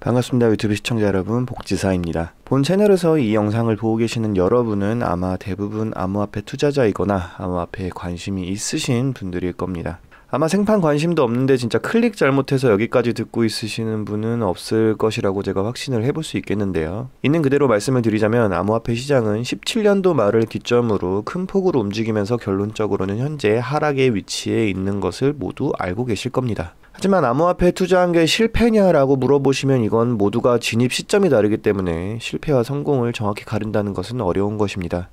반갑습니다. 유튜브 시청자 여러분, 복지사입니다. 본 채널에서 이 영상을 보고 계시는 여러분은 아마 대부분 암호화폐 투자자이거나 암호화폐에 관심이 있으신 분들일 겁니다. 아마 생판 관심도 없는데 진짜 클릭 잘못해서 여기까지 듣고 있으시는 분은 없을 것이라고 제가 확신을 해볼 수 있겠는데요. 있는 그대로 말씀을 드리자면 암호화폐 시장은 17년도 말을 기점으로 큰 폭으로 움직이면서 결론적으로는 현재 하락의 위치에 있는 것을 모두 알고 계실 겁니다. 하지만 암호화폐 투자한 게 실패냐라고 물어보시면 이건 모두가 진입 시점이 다르기 때문에 실패와 성공을 정확히 가른다는 것은 어려운 것입니다.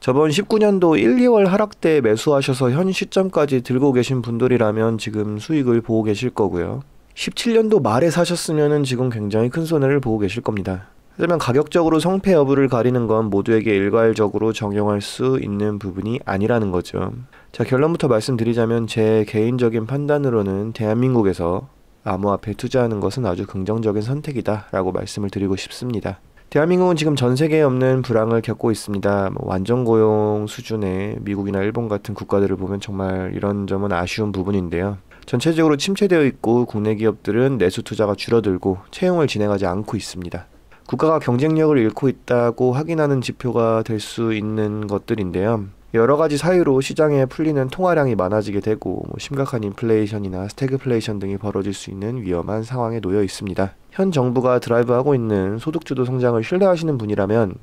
저번 19년도 1, 2월 하락 때 매수하셔서 현 시점까지 들고 계신 분들이라면 지금 수익을 보고 계실 거고요. 17년도 말에 사셨으면 지금 굉장히 큰 손해를 보고 계실 겁니다. 하지만 가격적으로 성패 여부를 가리는 건 모두에게 일괄적으로 적용할 수 있는 부분이 아니라는 거죠. 자, 결론부터 말씀드리자면 제 개인적인 판단으로는 대한민국에서 암호화폐 투자하는 것은 아주 긍정적인 선택이다라고 말씀을 드리고 싶습니다. 대한민국은 지금 전 세계에 없는 불황을 겪고 있습니다. 뭐 완전 고용 수준의 미국이나 일본 같은 국가들을 보면 정말 이런 점은 아쉬운 부분인데요. 전체적으로 침체되어 있고 국내 기업들은 내수 투자가 줄어들고 채용을 진행하지 않고 있습니다. 국가가 경쟁력을 잃고 있다고 확인하는 지표가 될 수 있는 것들인데요. 여러 가지 사유로 시장에 풀리는 통화량이 많아지게 되고 뭐 심각한 인플레이션이나 스태그플레이션 등이 벌어질 수 있는 위험한 상황에 놓여 있습니다. 현 정부가 드라이브하고 있는 소득주도 성장을 신뢰하시는 분이라면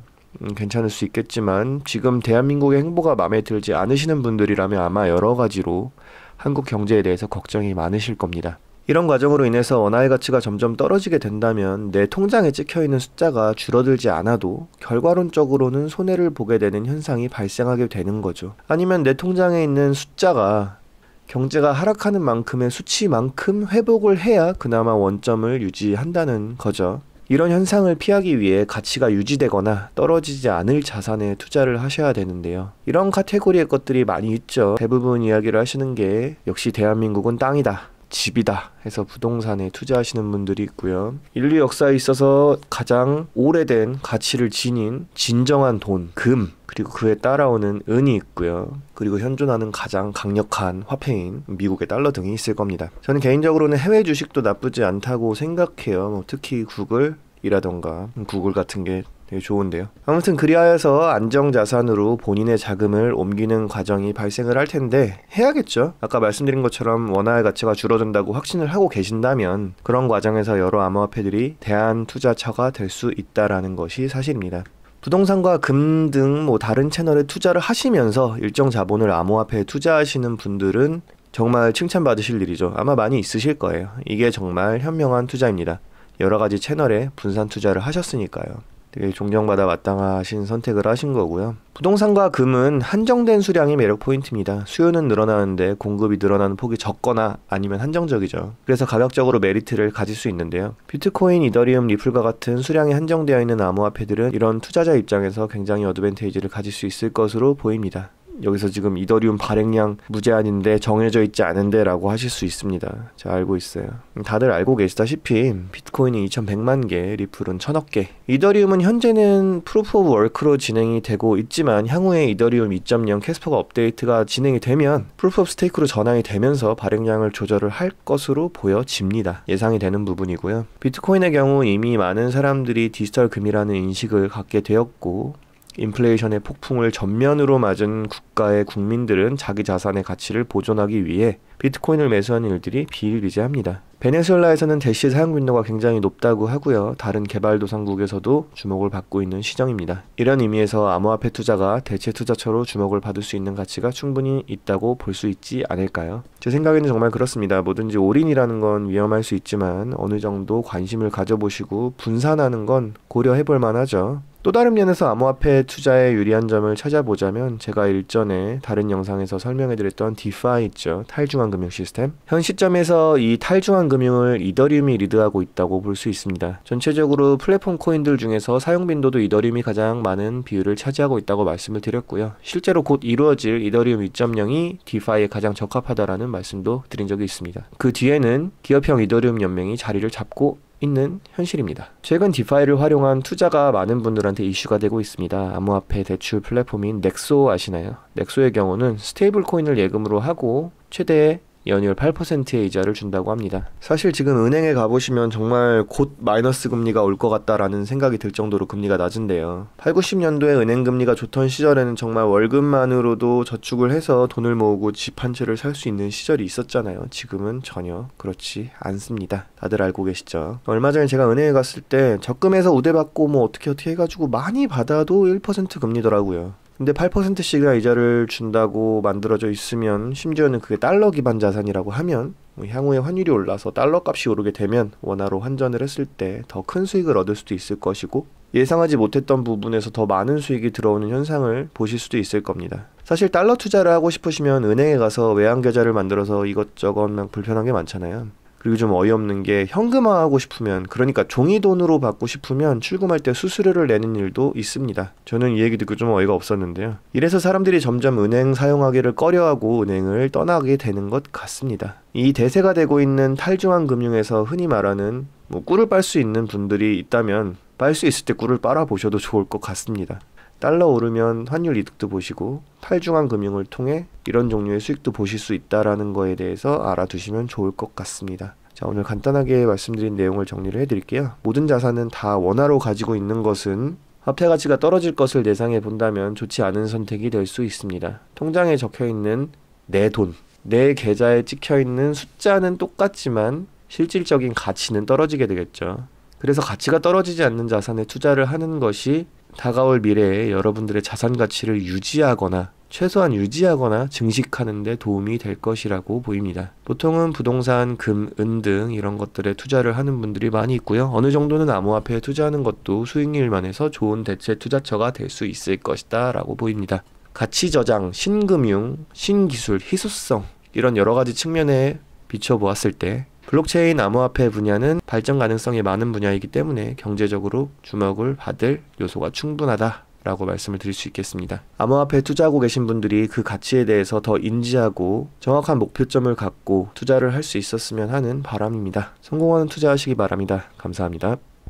음, 괜찮을 수 있겠지만 지금 대한민국의 행보가 마음에 들지 않으시는 분들이라면 아마 여러 가지로 한국 경제에 대해서 걱정이 많으실 겁니다. 이런 과정으로 인해서 원화의 가치가 점점 떨어지게 된다면 내 통장에 찍혀 있는 숫자가 줄어들지 않아도 결과론적으로는 손해를 보게 되는 현상이 발생하게 되는 거죠. 아니면 내 통장에 있는 숫자가 경제가 하락하는 만큼의 수치만큼 회복을 해야 그나마 원점을 유지한다는 거죠. 이런 현상을 피하기 위해 가치가 유지되거나 떨어지지 않을 자산에 투자를 하셔야 되는데요. 이런 카테고리의 것들이 많이 있죠. 대부분 이야기를 하시는 게 역시 대한민국은 땅이다. 집이다 해서 부동산에 투자하시는 분들이 있고요. 인류 역사에 있어서 가장 오래된 가치를 지닌 진정한 돈, 금, 그리고 그에 따라오는 은이 있고요. 그리고 현존하는 가장 강력한 화폐인 미국의 달러 등이 있을 겁니다. 저는 개인적으로는 해외 주식도 나쁘지 않다고 생각해요. 뭐 특히 구글, 이라던가 구글 같은 게 되게 좋은데요. 아무튼 그리하여서 안정자산으로 본인의 자금을 옮기는 과정이 발생을 할 텐데 해야겠죠. 아까 말씀드린 것처럼 원화의 가치가 줄어든다고 확신을 하고 계신다면 그런 과정에서 여러 암호화폐들이 대안 투자처가 될 수 있다라는 것이 사실입니다. 부동산과 금 등 뭐 다른 채널에 투자를 하시면서 일정 자본을 암호화폐에 투자하시는 분들은 정말 칭찬받으실 일이죠. 아마 많이 있으실 거예요. 이게 정말 현명한 투자입니다. 여러 가지 채널에 분산 투자를 하셨으니까요. 되게 존경받아 마땅하신 선택을 하신 거고요. 부동산과 금은 한정된 수량이 매력 포인트입니다. 수요는 늘어나는데 공급이 늘어나는 폭이 적거나 아니면 한정적이죠. 그래서 가격적으로 메리트를 가질 수 있는데요. 비트코인, 이더리움, 리플과 같은 수량이 한정되어 있는 암호화폐들은 이런 투자자 입장에서 굉장히 어드밴테이지를 가질 수 있을 것으로 보입니다. 여기서 지금 이더리움 발행량 무제한인데 정해져 있지 않은데라고 하실 수 있습니다. 자 알고 있어요. 다들 알고 계시다시피 비트코인이 2,100만 개, 리플은 1,000억 개. 이더리움은 현재는 프로프 오브 워크로 진행이 되고 있지만 향후에 이더리움 2.0 캐스퍼가 업데이트가 진행이 되면 프로프 오브 스테이크로 전환이 되면서 발행량을 조절을 할 것으로 보여집니다. 예상이 되는 부분이고요. 비트코인의 경우 이미 많은 사람들이 디지털 금이라는 인식을 갖게 되었고 인플레이션의 폭풍을 전면으로 맞은 국가의 국민들은 자기 자산의 가치를 보존하기 위해 비트코인을 매수하는 일들이 비일비재합니다. 베네수엘라에서는 대시 사용 빈도가 굉장히 높다고 하고요. 다른 개발도상국에서도 주목을 받고 있는 시장입니다. 이런 의미에서 암호화폐 투자가 대체 투자처로 주목을 받을 수 있는 가치가 충분히 있다고 볼 수 있지 않을까요? 제 생각에는 정말 그렇습니다. 뭐든지 올인이라는 건 위험할 수 있지만 어느 정도 관심을 가져보시고 분산하는 건 고려해 볼 만하죠. 또 다른 면에서 암호화폐 투자에 유리한 점을 찾아보자면 제가 일전에 다른 영상에서 설명해드렸던 디파이 있죠. 탈중앙 금융 시스템. 현 시점에서 이 탈중앙 금융을 이더리움이 리드하고 있다고 볼 수 있습니다. 전체적으로 플랫폼 코인들 중에서 사용 빈도도 이더리움이 가장 많은 비율을 차지하고 있다고 말씀을 드렸고요. 실제로 곧 이루어질 이더리움 2.0이 디파이에 가장 적합하다라는 말씀도 드린 적이 있습니다. 그 뒤에는 기업형 이더리움 연맹이 자리를 잡고 있는 현실입니다. 최근 디파이를 활용한 투자가 많은 분들한테 이슈가 되고 있습니다. 암호화폐 대출 플랫폼인 넥소 아시나요? 넥소의 경우는 스테이블 코인을 예금으로 하고 최대 연율 8%의 이자를 준다고 합니다. 사실 지금 은행에 가보시면 정말 곧 마이너스 금리가 올 것 같다라는 생각이 들 정도로 금리가 낮은데요. 8, 90년도에 은행 금리가 좋던 시절에는 정말 월급만으로도 저축을 해서 돈을 모으고 집 한 채를 살 수 있는 시절이 있었잖아요. 지금은 전혀 그렇지 않습니다. 다들 알고 계시죠? 얼마 전에 제가 은행에 갔을 때 적금에서 우대받고 뭐 어떻게 어떻게 해가지고 많이 받아도 1% 금리더라고요. 근데 8%씩이나 이자를 준다고 만들어져 있으면 심지어는 그게 달러 기반 자산이라고 하면 뭐 향후에 환율이 올라서 달러 값이 오르게 되면 원화로 환전을 했을 때 더 큰 수익을 얻을 수도 있을 것이고 예상하지 못했던 부분에서 더 많은 수익이 들어오는 현상을 보실 수도 있을 겁니다. 사실 달러 투자를 하고 싶으시면 은행에 가서 외환 계좌를 만들어서 이것저것 막 불편한 게 많잖아요. 그리고 좀 어이없는 게 현금화하고 싶으면 그러니까 종이돈으로 받고 싶으면 출금할 때 수수료를 내는 일도 있습니다. 저는 이 얘기 듣고 좀 어이가 없었는데요. 이래서 사람들이 점점 은행 사용하기를 꺼려하고 은행을 떠나게 되는 것 같습니다. 이 대세가 되고 있는 탈중앙 금융에서 흔히 말하는 뭐 꿀을 빨 수 있는 분들이 있다면 빨 수 있을 때 꿀을 빨아 보셔도 좋을 것 같습니다. 달러 오르면 환율 이득도 보시고 탈중앙 금융을 통해 이런 종류의 수익도 보실 수 있다라는 거에 대해서 알아두시면 좋을 것 같습니다. 자, 오늘 간단하게 말씀드린 내용을 정리를 해드릴게요. 모든 자산은 다 원화로 가지고 있는 것은 화폐 가치가 떨어질 것을 예상해 본다면 좋지 않은 선택이 될 수 있습니다. 통장에 적혀 있는 내 돈, 내 계좌에 찍혀 있는 숫자는 똑같지만 실질적인 가치는 떨어지게 되겠죠. 그래서 가치가 떨어지지 않는 자산에 투자를 하는 것이 다가올 미래에 여러분들의 자산 가치를 유지하거나 최소한 유지하거나 증식하는데 도움이 될 것이라고 보입니다. 보통은 부동산, 금, 은 등 이런 것들에 투자를 하는 분들이 많이 있고요. 어느 정도는 암호화폐에 투자하는 것도 수익률만 해서 좋은 대체 투자처가 될 수 있을 것이다 라고 보입니다. 가치 저장, 신금융, 신기술, 희소성 이런 여러 가지 측면에 비춰보았을 때 블록체인 암호화폐 분야는 발전 가능성이 많은 분야이기 때문에 경제적으로 주목을 받을 요소가 충분하다. 라고 말씀을 드릴 수 있겠습니다. 암호화폐에 투자하고 계신 분들이 그 가치에 대해서 더 인지하고 정확한 목표점을 갖고 투자를 할 수 있었으면 하는 바람입니다. 성공하는 투자하시기 바랍니다. 감사합니다.